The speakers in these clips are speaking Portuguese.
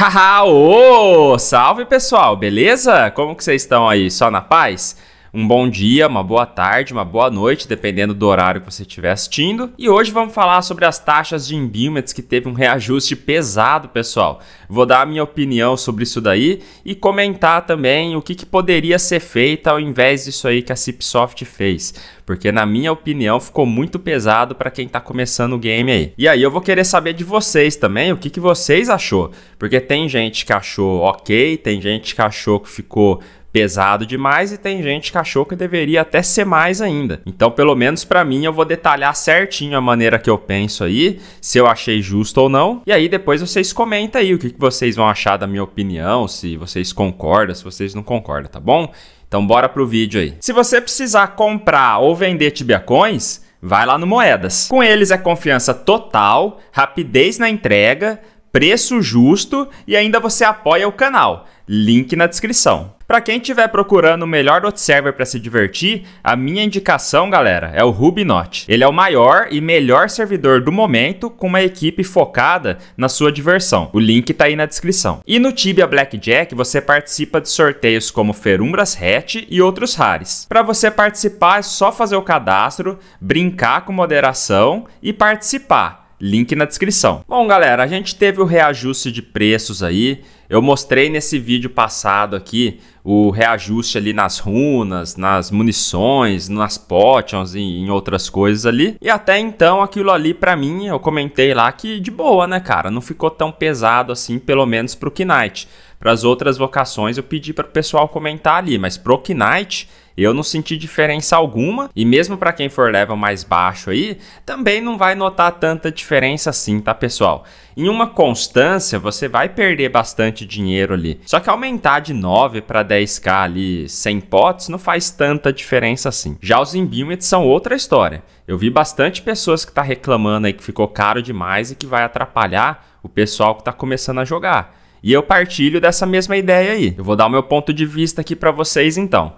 Haha, ô! Salve pessoal, beleza? Como que vocês estão aí? Só na paz? um bom dia, uma boa tarde, uma boa noite, dependendo do horário que você estiver assistindo. E hoje vamos falar sobre as taxas de Inbimets que teve um reajuste pesado, pessoal. Vou dar a minha opinião sobre isso daí e comentar também o que, que poderia ser feito ao invés disso aí que a Cipsoft fez. Porque, na minha opinião, ficou muito pesado para quem está começando o game aí. E aí eu vou querer saber de vocês também o que, que vocês achou. Porque tem gente que achou ok, tem gente que achou que ficou pesado demais e tem gente que achou que deveria até ser mais ainda. Então, pelo menos para mim, eu vou detalhar certinho a maneira que eu penso aí, se eu achei justo ou não. E aí depois vocês comentam aí o que vocês vão achar da minha opinião, se vocês concordam, se vocês não concordam, tá bom? Então bora pro vídeo aí. Se você precisar comprar ou vender tibiacoins, vai lá no Moedas. Com eles é confiança total, rapidez na entrega, preço justo e ainda você apoia o canal. Link na descrição. Para quem estiver procurando o melhor dot server para se divertir, a minha indicação, galera, é o Rubinot. Ele é o maior e melhor servidor do momento com uma equipe focada na sua diversão. O link tá aí na descrição. E no Tibia Blackjack você participa de sorteios como Ferumbras Hatch e outros rares. Para você participar é só fazer o cadastro, brincar com moderação e participar link na descrição. Bom, galera, a gente teve o reajuste de preços aí. Eu mostrei nesse vídeo passado aqui o reajuste ali nas runas, nas munições, nas potions e em outras coisas ali. E até então aquilo ali para mim, eu comentei lá que de boa, né, cara? Não ficou tão pesado assim, pelo menos pro Knight. Para as outras vocações eu pedi para o pessoal comentar ali, mas pro Knight eu não senti diferença alguma e mesmo para quem for level mais baixo aí, também não vai notar tanta diferença assim, tá pessoal? Em uma constância, você vai perder bastante dinheiro ali. Só que aumentar de 9 para 10k ali, sem potes, não faz tanta diferença assim. Já os imbuements são outra história. Eu vi bastante pessoas que tá reclamando aí que ficou caro demais e que vai atrapalhar o pessoal que tá começando a jogar. E eu partilho dessa mesma ideia aí. Eu vou dar o meu ponto de vista aqui para vocês então.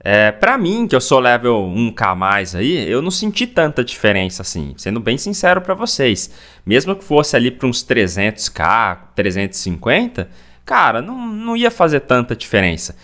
É, para mim, que eu sou level 1k mais aí, eu não senti tanta diferença assim, sendo bem sincero para vocês. Mesmo que fosse ali para uns 300k, 350, cara, não, não ia fazer tanta diferença.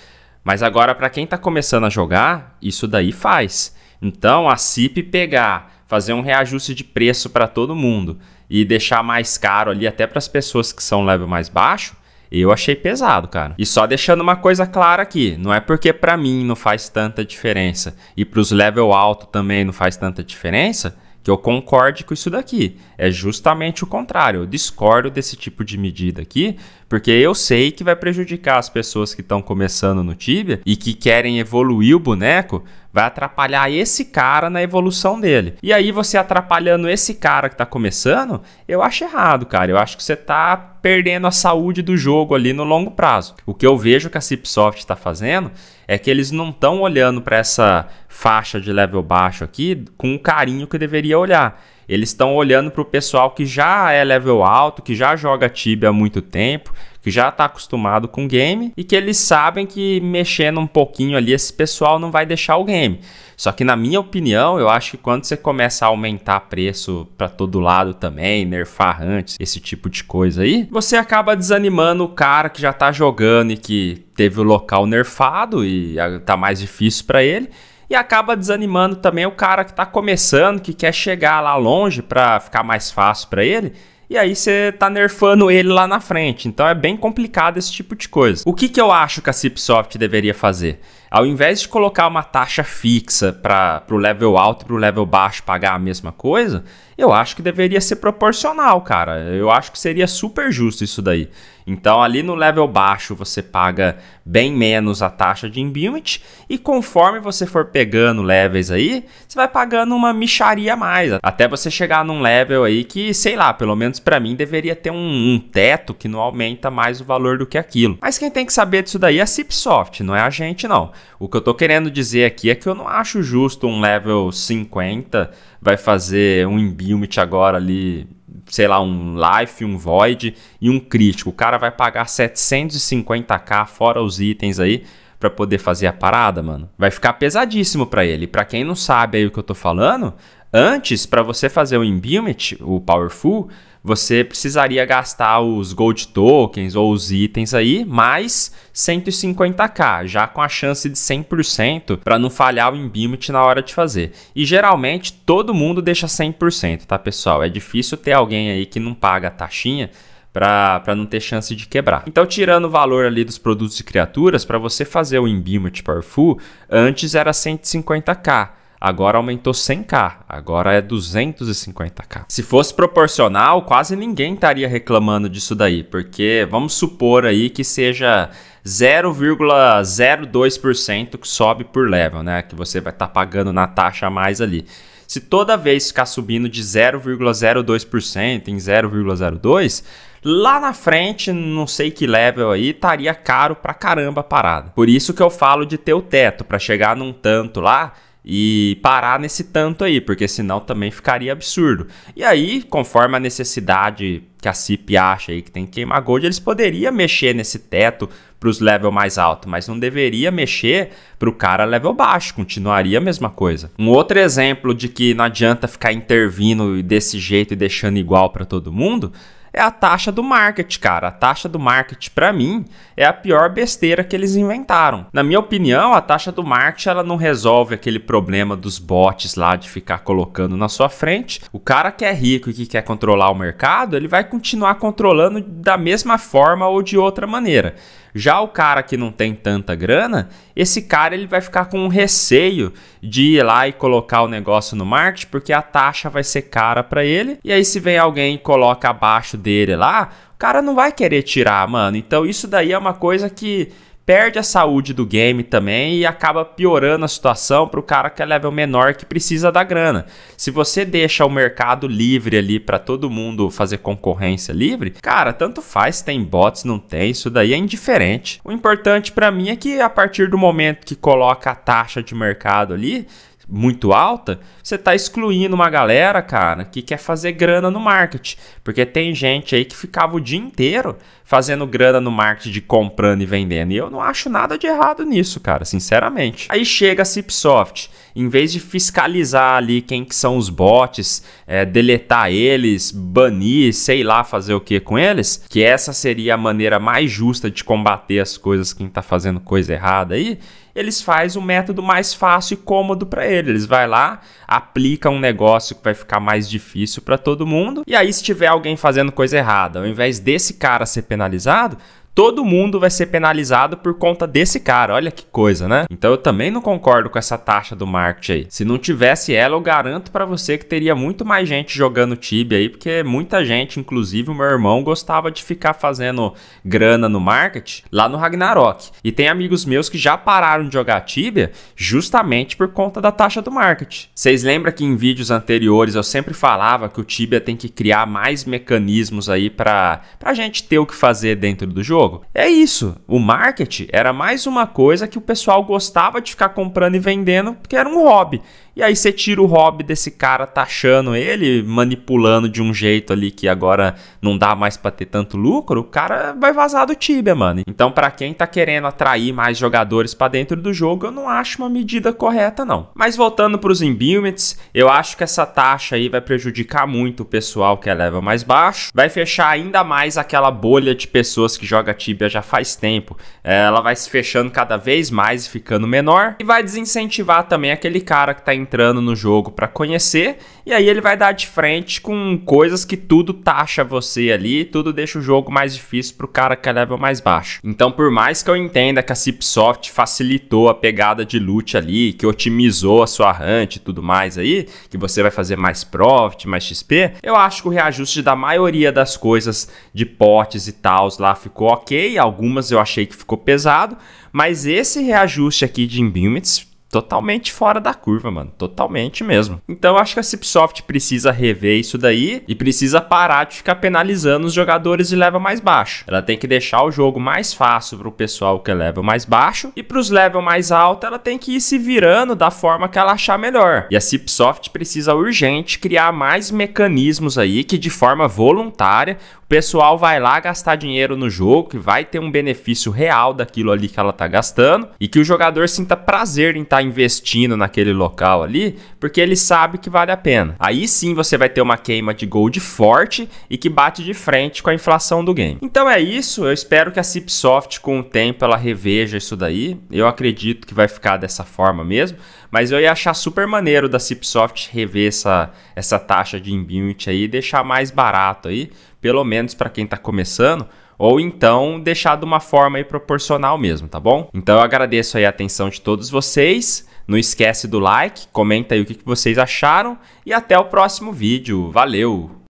Mas agora para quem tá começando a jogar, isso daí faz. Então, a CIP pegar, fazer um reajuste de preço para todo mundo e deixar mais caro ali até para as pessoas que são level mais baixo, eu achei pesado, cara. E só deixando uma coisa clara aqui, não é porque para mim não faz tanta diferença e para os level alto também não faz tanta diferença que eu concorde com isso daqui. É justamente o contrário. Eu discordo desse tipo de medida aqui, porque eu sei que vai prejudicar as pessoas que estão começando no Tibia e que querem evoluir o boneco vai atrapalhar esse cara na evolução dele. E aí você atrapalhando esse cara que tá começando, eu acho errado, cara. Eu acho que você tá perdendo a saúde do jogo ali no longo prazo. O que eu vejo que a Cipsoft está fazendo é que eles não estão olhando para essa faixa de level baixo aqui com o carinho que deveria olhar. Eles estão olhando para o pessoal que já é level alto, que já joga Tibia há muito tempo, que já está acostumado com o game e que eles sabem que mexendo um pouquinho ali esse pessoal não vai deixar o game. Só que na minha opinião, eu acho que quando você começa a aumentar preço para todo lado também, nerfar antes, esse tipo de coisa aí, você acaba desanimando o cara que já está jogando e que teve o local nerfado e tá mais difícil para ele e acaba desanimando também o cara que está começando, que quer chegar lá longe para ficar mais fácil para ele e aí você tá nerfando ele lá na frente. Então é bem complicado esse tipo de coisa. O que, que eu acho que a Cipsoft deveria fazer? Ao invés de colocar uma taxa fixa para o level alto e para o level baixo pagar a mesma coisa, eu acho que deveria ser proporcional, cara. Eu acho que seria super justo isso daí. Então, ali no level baixo, você paga bem menos a taxa de imbuement e conforme você for pegando levels aí, você vai pagando uma micharia a mais, até você chegar num level aí que, sei lá, pelo menos para mim deveria ter um, um, teto que não aumenta mais o valor do que aquilo. Mas quem tem que saber disso daí é a Cipsoft, não é a gente não. O que eu tô querendo dizer aqui é que eu não acho justo um level 50 vai fazer um imbumet agora ali, sei lá, um life, um void e um crítico. O cara vai pagar 750k fora os itens aí para poder fazer a parada, mano, vai ficar pesadíssimo para ele. Para quem não sabe aí o que eu tô falando, antes para você fazer o Imbuement, o Powerful, você precisaria gastar os Gold Tokens ou os itens aí, mais 150k, já com a chance de 100% para não falhar o Imbuement na hora de fazer. E geralmente todo mundo deixa 100%, tá pessoal? É difícil ter alguém aí que não paga a taxinha para não ter chance de quebrar. Então, tirando o valor ali dos produtos e criaturas, para você fazer o Imbimuth Powerful, antes era 150k. Agora aumentou 100k, agora é 250k. Se fosse proporcional, quase ninguém estaria reclamando disso daí, porque vamos supor aí que seja 0,02% que sobe por level, né? Que você vai estar tá pagando na taxa a mais ali. Se toda vez ficar subindo de 0,02% em 0,02%, lá na frente, não sei que level aí, estaria caro pra caramba a parada. Por isso que eu falo de ter o teto, para chegar num tanto lá e parar nesse tanto aí, porque senão também ficaria absurdo. E aí, conforme a necessidade que a CIP acha aí que tem que queimar gold, eles poderiam mexer nesse teto para os level mais alto, mas não deveria mexer para o cara level baixo, continuaria a mesma coisa. Um outro exemplo de que não adianta ficar intervindo desse jeito e deixando igual para todo mundo é a taxa do market, cara. A taxa do market, para mim, é a pior besteira que eles inventaram. Na minha opinião, a taxa do market ela não resolve aquele problema dos bots lá de ficar colocando na sua frente. O cara que é rico e que quer controlar o mercado, ele vai continuar controlando da mesma forma ou de outra maneira. Já já o cara que não tem tanta grana, esse cara ele vai ficar com um receio de ir lá e colocar o negócio no marketing, porque a taxa vai ser cara para ele. E aí se vem alguém e coloca abaixo dele lá, o cara não vai querer tirar, mano. Então isso daí é uma coisa que perde a saúde do game também e acaba piorando a situação para o cara que é level menor que precisa da grana. Se você deixa o mercado livre ali para todo mundo fazer concorrência livre, cara, tanto faz tem bots, não tem, isso daí é indiferente. O importante para mim é que a partir do momento que coloca a taxa de mercado ali, muito alta, você está excluindo uma galera, cara, que quer fazer grana no marketing. Porque tem gente aí que ficava o dia inteiro fazendo grana no marketing de comprando e vendendo. E eu não acho nada de errado nisso, cara, sinceramente. Aí chega a Cipsoft, em vez de fiscalizar ali quem que são os bots, é, deletar eles, banir, sei lá, fazer o que com eles, que essa seria a maneira mais justa de combater as coisas, quem está fazendo coisa errada aí, eles fazem o método mais fácil e cômodo para eles. Eles vai lá, aplica um negócio que vai ficar mais difícil para todo mundo. E aí se tiver alguém fazendo coisa errada, ao invés desse cara ser penalizado, todo mundo vai ser penalizado por conta desse cara. Olha que coisa, né? Então eu também não concordo com essa taxa do marketing aí. Se não tivesse ela, eu garanto para você que teria muito mais gente jogando Tibia aí, porque muita gente, inclusive o meu irmão, gostava de ficar fazendo grana no marketing lá no Ragnarok. E tem amigos meus que já pararam de jogar Tibia justamente por conta da taxa do marketing. Vocês lembram que em vídeos anteriores eu sempre falava que o Tibia tem que criar mais mecanismos aí para a gente ter o que fazer dentro do jogo? jogo. É isso. O marketing era mais uma coisa que o pessoal gostava de ficar comprando e vendendo, porque era um hobby. E aí você tira o hobby desse cara taxando ele, manipulando de um jeito ali que agora não dá mais para ter tanto lucro, o cara vai vazar do Tibia, mano. Então, para quem tá querendo atrair mais jogadores para dentro do jogo, eu não acho uma medida correta não. Mas voltando para os imbuements, eu acho que essa taxa aí vai prejudicar muito o pessoal que é level mais baixo, vai fechar ainda mais aquela bolha de pessoas que joga a tíbia já faz tempo. É, ela vai se fechando cada vez mais e ficando menor e vai desincentivar também aquele cara que está entrando no jogo para conhecer e aí ele vai dar de frente com coisas que tudo taxa você ali, tudo deixa o jogo mais difícil para o cara que é level mais baixo. Então, por mais que eu entenda que a Cipsoft facilitou a pegada de loot ali, que otimizou a sua hunt e tudo mais aí, que você vai fazer mais profit, mais XP, eu acho que o reajuste da maioria das coisas de potes e tals lá ficou ok ok, algumas eu achei que ficou pesado, mas esse reajuste aqui de Embillments totalmente fora da curva, mano, totalmente mesmo. Então acho que a Cipsoft precisa rever isso daí e precisa parar de ficar penalizando os jogadores de level mais baixo. Ela tem que deixar o jogo mais fácil para o pessoal que é level mais baixo e para os level mais alto ela tem que ir se virando da forma que ela achar melhor. E a Cipsoft precisa urgente criar mais mecanismos aí que de forma voluntária pessoal vai lá gastar dinheiro no jogo, que vai ter um benefício real daquilo ali que ela tá gastando e que o jogador sinta prazer em estar tá investindo naquele local ali, porque ele sabe que vale a pena. Aí sim você vai ter uma queima de gold forte e que bate de frente com a inflação do game. Então é isso, eu espero que a Cipsoft com o tempo ela reveja isso daí. Eu acredito que vai ficar dessa forma mesmo mas eu ia achar super maneiro da Cipsoft rever essa, essa taxa de inbuilt aí e deixar mais barato aí, pelo menos para quem está começando, ou então deixar de uma forma aí proporcional mesmo, tá bom? Então eu agradeço aí a atenção de todos vocês. Não esquece do like, comenta aí o que vocês acharam e até o próximo vídeo. Valeu!